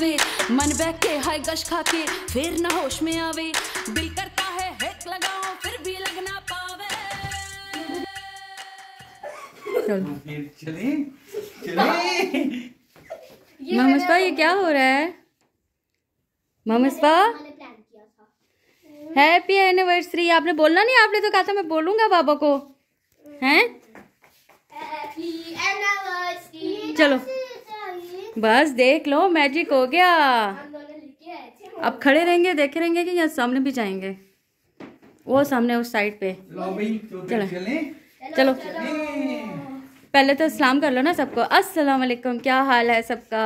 जावे मन बह के हाय गश खा के फिर ना होश में आवे दिल करता है हेक लगाओ फिर भी लग ना पावे चलिए मामस्पा ये क्या हो रहा है मामस्पा हैप्पी एनिवर्सरी आपने बोलना नहीं आपने तो कहा था मैं बोलूंगा बाबा को हैं हैप्पी एनिवर्सरी चलो बस देख लो मैजिक हो गया अब खड़े रहेंगे देखे रहेंगे कि यहाँ सामने भी जाएंगे वो सामने उस साइड पे तो चलो चलो पहले तो सलाम कर लो ना सबको अस्सलाम वालेकुम क्या हाल है सबका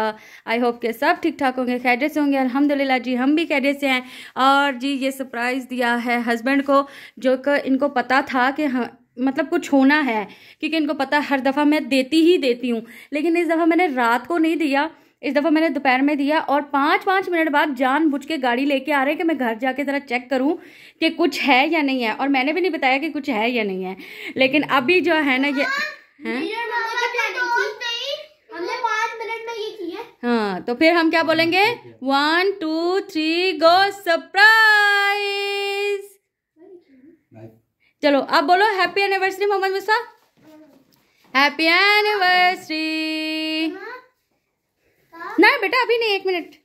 आई होप के सब ठीक ठाक होंगे खैरियत से होंगे अल्हम्दुलिल्लाह जी हम भी खैरियत से हैं और जी ये सरप्राइज़ दिया है हस्बैंड को जो कि इनको पता था कि हम मतलब कुछ होना है क्योंकि इनको पता हर दफ़ा मैं देती ही देती हूँ लेकिन इस दफ़ा मैंने रात को नहीं दिया इस दफ़ा मैंने दोपहर में दिया और पाँच पाँच मिनट बाद जान बुझ के गाड़ी लेके आ रहे हैं कि मैं घर जाके ज़रा चेक करूँ कि कुछ है या नहीं है और मैंने भी नहीं बताया कि कुछ है या नहीं है लेकिन अभी जो है ना ये हाँ तो फिर हम क्या बोलेंगे one two three go surprise चलो अब बोलो happy anniversary Mohammad Musa happy anniversary ना बेटा अभी नहीं एक मिनट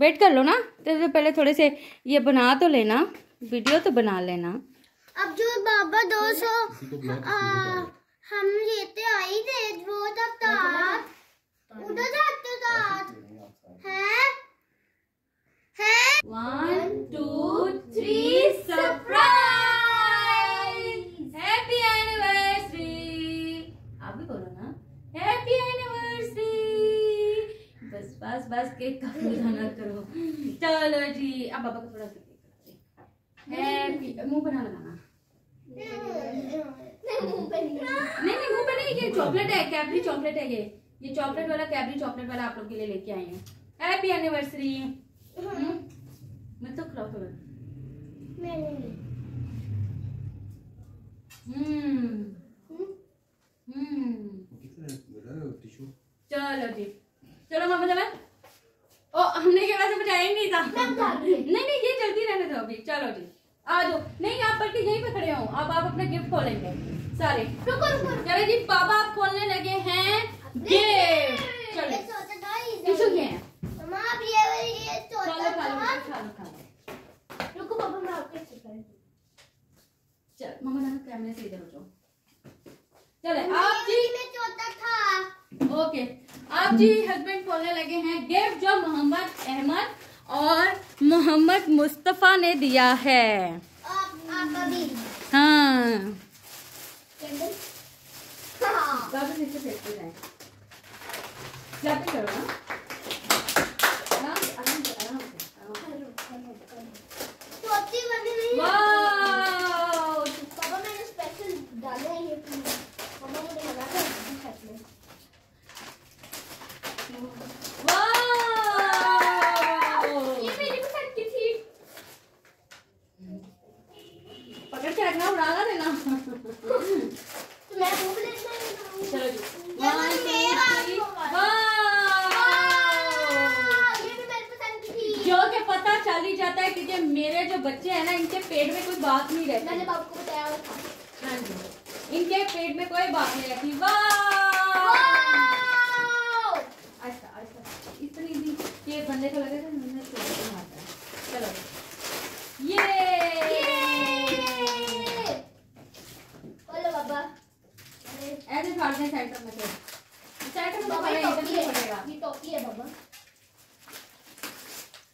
वेट कर लो ना तो, तो पहले थोड़े से ये बना तो लेना वीडियो तो बना लेना अब जो बाबा दो सौ हम लेते आई थे वो तब तो तक तो उधर जाते थे के काफी ना करो चलो जी अब बाबा को थोड़ा सा मुंह बना लगाना नहीं नहीं मुंह पे नहीं ये चॉकलेट है कैबरी चॉकलेट है ये ये चॉकलेट वाला कैबरी चॉकलेट वाला आप लोग के लिए लेके आए हैं हैप्पी एनिवर्सरी मत तो खराब हो हम्म, हम्म।, हम्म। चलो जी चलो मामा दबा का नहीं नहीं ये जल्दी रहने दो अभी चलो जी आ जाओ नहीं आप बल्कि यहीं पे खड़े हो आप अपना गिफ्ट खोलेंगे सारे रुको रुको चलो जी पापा आप खोलने लगे हैं गिफ्ट चलो ये चलो आप जी में चौथा था ओके आप जी हस्बैंड खोलने लगे हैं गिफ्ट जो मोहम्मद अहमद और मोहम्मद मुस्तफ़ा ने दिया है हाँ, हाँ। बात नहीं रहती मैंने आपको बताया था हाँ जी इनके पेट में कोई बात नहीं रहती अच्छा अच्छा इतनी दी ये तो चलो ये, ऐसे में में ये है बाबा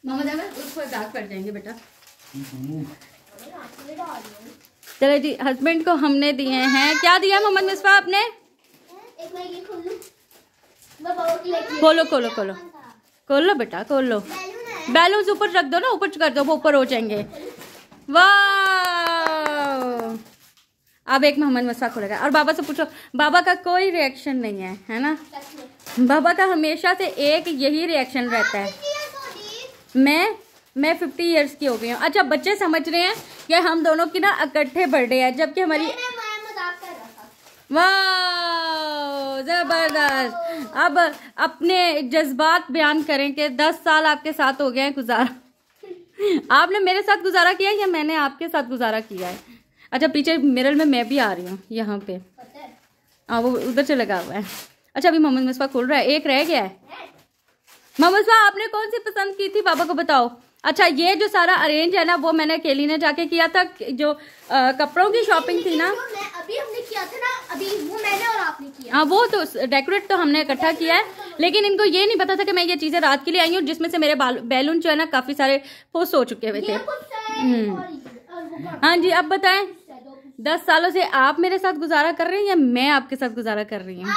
मामा उसको दाग पड़ जाएंगे बेटा हम्म, हम्म। चलो जी हस्बैंड को हमने दिए हैं क्या दिया मोहम्मद मिसफा आपने खोलो खोलो खोलो लो बेटा लो बैलून ऊपर रख दो ना ऊपर कर दो वो ऊपर हो जाएंगे वाह अब एक मोहम्मद मिसफा खोलेगा और बाबा से पूछो बाबा का कोई रिएक्शन नहीं है है ना बाबा का हमेशा से एक यही रिएक्शन रहता है मैं मैं फिफ्टी इयर्स की हो गई हूँ अच्छा बच्चे समझ रहे हैं या हम दोनों की ना इकट्ठे बर्थडे है जबकि हमारी वाह जबरदस्त अब अपने जज्बात बयान करें कि दस साल आपके साथ हो गए हैं गुजारा आपने मेरे साथ गुजारा किया है या मैंने आपके साथ गुजारा किया है अच्छा पीछे मिरर में मैं भी आ रही हूँ यहाँ पे हाँ वो उधर से लगा हुआ है अच्छा अभी मोहम्मद मुस्फा खोल रहा है एक रह गया है मोहम्मद मुस्तफ़ा आपने कौन सी पसंद की थी बाबा को बताओ अच्छा ये जो सारा अरेंज है ना वो मैंने अकेली ने जाके किया था जो आ, कपड़ों की शॉपिंग थी ना अभी हमने किया था ना अभी वो मैंने और आपने किया हाँ वो तो डेकोरेट तो हमने इकट्ठा किया है लेकिन इनको ये नहीं पता था कि मैं ये चीज़ें रात के लिए आई हूँ जिसमें से मेरे बैलून जो है ना काफ़ी सारे फोस हो चुके हुए थे हम्म। हाँ जी अब बताए दस सालों से आप मेरे साथ गुजारा कर रहे हैं या मैं आपके साथ गुजारा कर रही हूँ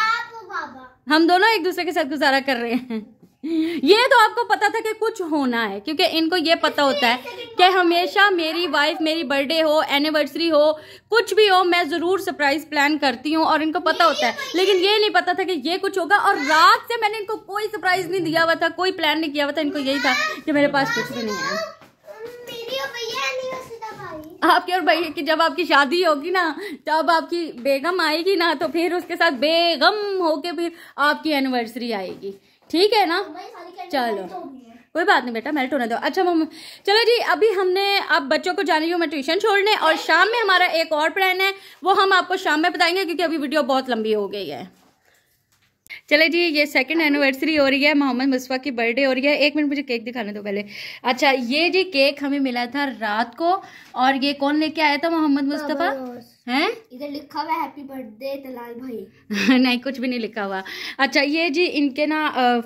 हम दोनों एक दूसरे के साथ गुजारा कर रहे हैं ये तो आपको पता था कि कुछ होना है क्योंकि इनको ये पता होता है कि हमेशा मेरी वाइफ मेरी बर्थडे हो एनिवर्सरी हो कुछ भी हो मैं ज़रूर सरप्राइज प्लान करती हूँ और इनको पता होता है लेकिन ये नहीं पता था कि ये कुछ होगा और रात से मैंने इनको कोई सरप्राइज नहीं दिया हुआ था कोई प्लान नहीं किया हुआ था इनको यही था कि मेरे पास कुछ भी नहीं है आपके और भैया की जब आपकी शादी होगी ना तब आपकी बेगम आएगी ना तो फिर उसके साथ बेगम होके फिर आपकी एनिवर्सरी आएगी ठीक है ना चलो कोई बात नहीं बेटा मेल्ट होने दो अच्छा मम्मी चलो जी अभी हमने अब बच्चों को जाने मैं ट्यूशन छोड़ने और शाम में हमारा एक और प्लान है वो हम आपको शाम में बताएंगे क्योंकि अभी वीडियो बहुत लंबी हो गई है चले जी ये सेकंड एनिवर्सरी हो रही है मोहम्मद मुस्तफ़ा की बर्थडे हो रही है एक मिनट मुझे केक दिखाने दो पहले अच्छा ये जी केक हमें मिला था रात को और ये कौन लेके आया था मोहम्मद मुस्तफ़ा हैं इधर लिखा हुआ हैप्पी बर्थडे तलाल भाई नहीं कुछ भी नहीं लिखा हुआ अच्छा ये जी इनके ना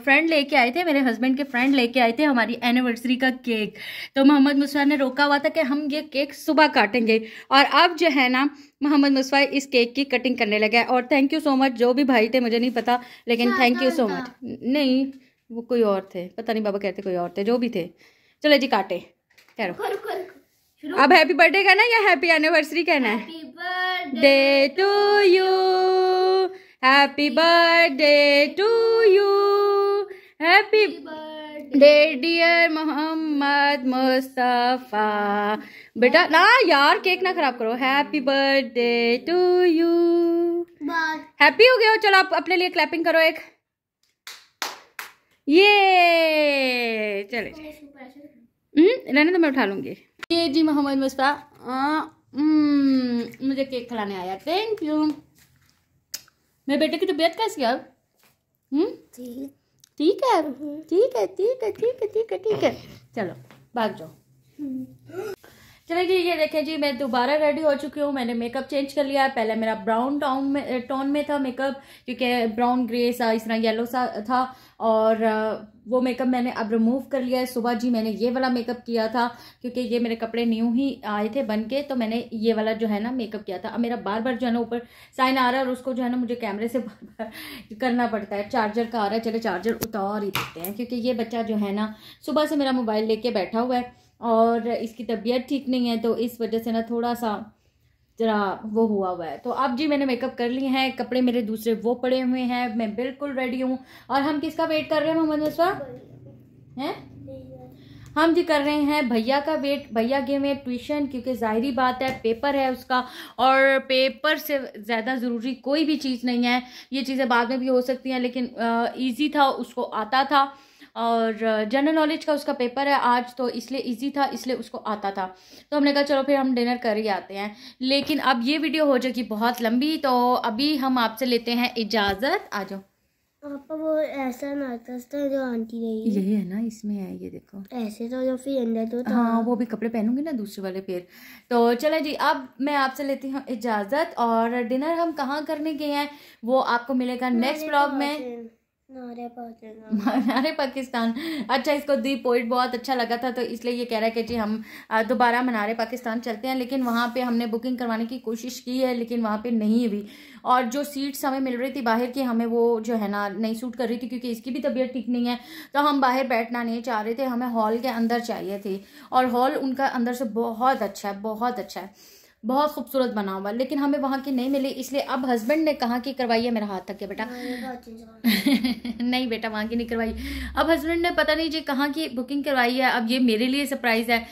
फ्रेंड लेके आए थे मेरे हस्बैंड के फ्रेंड लेके आए थे हमारी एनिवर्सरी का केक तो मोहम्मद मुस्वा ने रोका हुआ था कि हम ये केक सुबह काटेंगे और अब जो है ना मोहम्मद मुस्वा इस केक की कटिंग करने लगा है और थैंक यू सो मच जो भी भाई थे मुझे नहीं पता लेकिन थैंक यू सो मच नहीं वो कोई और थे पता नहीं बाबा कहते कोई और थे जो भी थे चलो जी काटे करो अब हैप्पी बर्थडे कहना है या हैप्पी एनिवर्सरी कहना है birthday to you. Happy birthday to you. Happy birthday dear Muhammad Mustafa. बेटा ना यार केक ना खराब करो happy birthday to you happy हो गया हो चलो आप अपने लिए क्लैपिंग करो एक ये चले रहने तो मैं उठा लूंगी ये जी मोहम्मद मुस्तफा हम्म, मुझे केक खिलाने आया थैंक यू मेरे बेटे की तबीयत कैसी है हम्म? ठीक है हम्म। ठीक है ठीक है ठीक है ठीक है ठीक है चलो भाग जाओ चले जी ये देखें जी मैं दोबारा रेडी हो चुकी हूँ मैंने मेकअप चेंज कर लिया है पहले मेरा ब्राउन टाउन में टोन eh, में था मेकअप क्योंकि ब्राउन ग्रे सा इस तरह येलो सा eh, था और ah, वो मेकअप मैंने अब रिमूव कर लिया है सुबह जी मैंने ये वाला मेकअप किया था क्योंकि ये मेरे कपड़े न्यू ही आए थे बन के तो मैंने ये वाला जो है ना मेकअप किया था अब मेरा बार बार जो है ना ऊपर साइन आ रहा है और उसको जो है ना मुझे कैमरे से बार बार करना पड़ता है चार्जर का आ रहा है चले चार्जर उतार ही देते हैं क्योंकि ये बच्चा जो है ना सुबह से मेरा मोबाइल लेके बैठा हुआ है और इसकी तबीयत ठीक नहीं है तो इस वजह से ना थोड़ा सा जरा वो हुआ हुआ है तो अब जी मैंने मेकअप कर लिए हैं कपड़े मेरे दूसरे वो पड़े हुए हैं मैं बिल्कुल रेडी हूँ और हम किसका वेट कर रहे हैं मोहम्मद मुस्वा हैं हम जी कर रहे हैं भैया का वेट भैया के हुए ट्यूशन क्योंकि जाहिर बात है पेपर है उसका और पेपर से ज़्यादा ज़रूरी कोई भी चीज़ नहीं है ये चीज़ें बाद में भी हो सकती हैं लेकिन ईजी था उसको आता था और जनरल नॉलेज का उसका पेपर है आज तो इसलिए इजी था इसलिए उसको आता था तो हमने कहा चलो फिर हम डिनर कर ही आते हैं लेकिन अब ये वीडियो हो जाएगी बहुत लंबी तो अभी हम आपसे लेते हैं इजाज़त आ जाओ पापा वो ऐसा नाटक था जो आंटी रही यही है ना इसमें है ये देखो ऐसे तो जो फिर अंदर तो हाँ वो भी कपड़े पहनूंगी ना दूसरे वाले फिर तो चले जी अब मैं आपसे लेती हूँ इजाज़त और डिनर हम कहाँ करने गए हैं वो आपको मिलेगा नेक्स्ट ब्लॉग में हमारे पाकिस्तान अच्छा इसको दी पोइट बहुत अच्छा लगा था तो इसलिए ये कह रहा है कि जी हम दोबारा मनारे पाकिस्तान चलते हैं लेकिन वहाँ पे हमने बुकिंग करवाने की कोशिश की है लेकिन वहाँ पे नहीं हुई और जो सीट्स हमें मिल रही थी बाहर की हमें वो जो है ना नहीं सूट कर रही थी क्योंकि इसकी भी तबीयत ठीक नहीं है तो हम बाहर बैठना नहीं चाह रहे थे हमें हॉल के अंदर चाहिए थी और हॉल उनका अंदर से बहुत अच्छा है बहुत अच्छा है बहुत खूबसूरत बना हुआ लेकिन हमें वहाँ की नहीं मिली इसलिए अब हस्बैंड ने कहा कि करवाइए मेरा हाथ तक के बेटा हाँ, नहीं बेटा वहाँ की नहीं करवाई अब हस्बैंड ने पता नहीं जी कहाँ की बुकिंग करवाई है अब ये मेरे लिए सरप्राइज़ है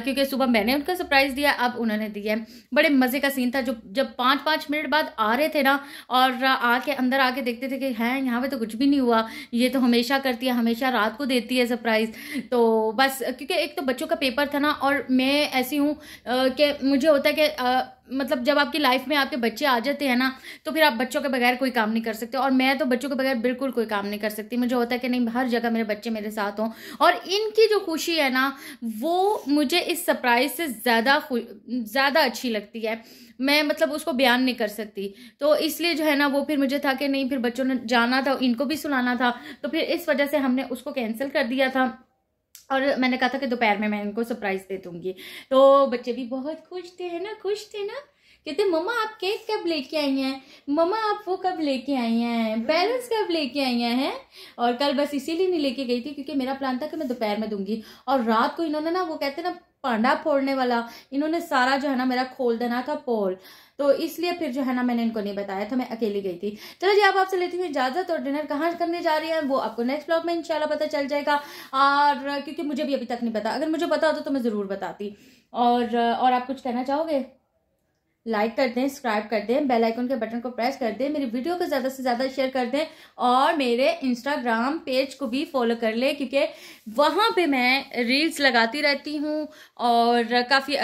क्योंकि सुबह मैंने उनका सरप्राइज़ दिया अब उन्होंने दिया है बड़े मज़े का सीन था जो जब पाँच पाँच मिनट बाद आ रहे थे ना और आके अंदर आके देखते थे कि हैं यहाँ पर तो कुछ भी नहीं हुआ ये तो हमेशा करती है हमेशा रात को देती है सरप्राइज़ तो बस क्योंकि एक तो बच्चों का पेपर था ना और मैं ऐसी हूँ कि मुझे होता है कि आ, मतलब जब आपकी लाइफ में आपके बच्चे आ जाते हैं ना तो फिर आप बच्चों के बगैर कोई काम नहीं कर सकते और मैं तो बच्चों के बगैर बिल्कुल कोई काम नहीं कर सकती मुझे होता है कि नहीं हर जगह मेरे बच्चे मेरे साथ हों और इनकी जो खुशी है ना वो मुझे इस सरप्राइज़ से ज़्यादा ज़्यादा अच्छी लगती है मैं मतलब उसको बयान नहीं कर सकती तो इसलिए जो है ना वो फिर मुझे था कि नहीं फिर बच्चों ने जाना था इनको भी सुनाना था तो फिर इस वजह से हमने उसको कैंसिल कर दिया था और मैंने कहा था कि दोपहर में मैं इनको सरप्राइज़ दे दूंगी तो बच्चे भी बहुत खुश थे है ना खुश थे ना कहते मम्मा आप केक कब लेके आई हैं मम्मा आप वो कब लेके आई हैं बैलेंस कब लेके आई हैं और कल बस इसीलिए नहीं लेके गई थी क्योंकि मेरा प्लान था कि मैं दोपहर में दूंगी और रात को इन्होंने ना वो कहते ना पांडा फोड़ने वाला इन्होंने सारा जो है ना मेरा खोल देना था पोल तो इसलिए फिर जो है ना मैंने इनको नहीं बताया था मैं अकेली गई थी चलो जी आप आपसे लेती हूँ इजाजत और डिनर कहाँ करने जा रही है वो आपको नेक्स्ट ब्लॉग में इंशाल्लाह पता चल जाएगा और क्योंकि मुझे भी अभी तक नहीं पता अगर मुझे पता होता तो मैं ज़रूर बताती और और आप कुछ कहना चाहोगे लाइक कर दें सब्सक्राइब कर दें बेल आइकन के बटन को प्रेस कर दें मेरी वीडियो को ज़्यादा से ज़्यादा शेयर कर दें और मेरे इंस्टाग्राम पेज को भी फॉलो कर लें क्योंकि वहाँ पे मैं रील्स लगाती रहती हूँ और काफ़ी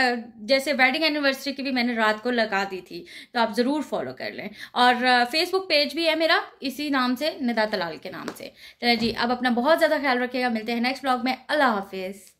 जैसे वेडिंग एनिवर्सरी की भी मैंने रात को लगा दी थी तो आप ज़रूर फॉलो कर लें और फेसबुक पेज भी है मेरा इसी नाम से निदा तलाल के नाम से चले तो जी अब अपना बहुत ज़्यादा ख्याल रखिएगा मिलते हैं नेक्स्ट ब्लॉग में अल्लाह हाफिज़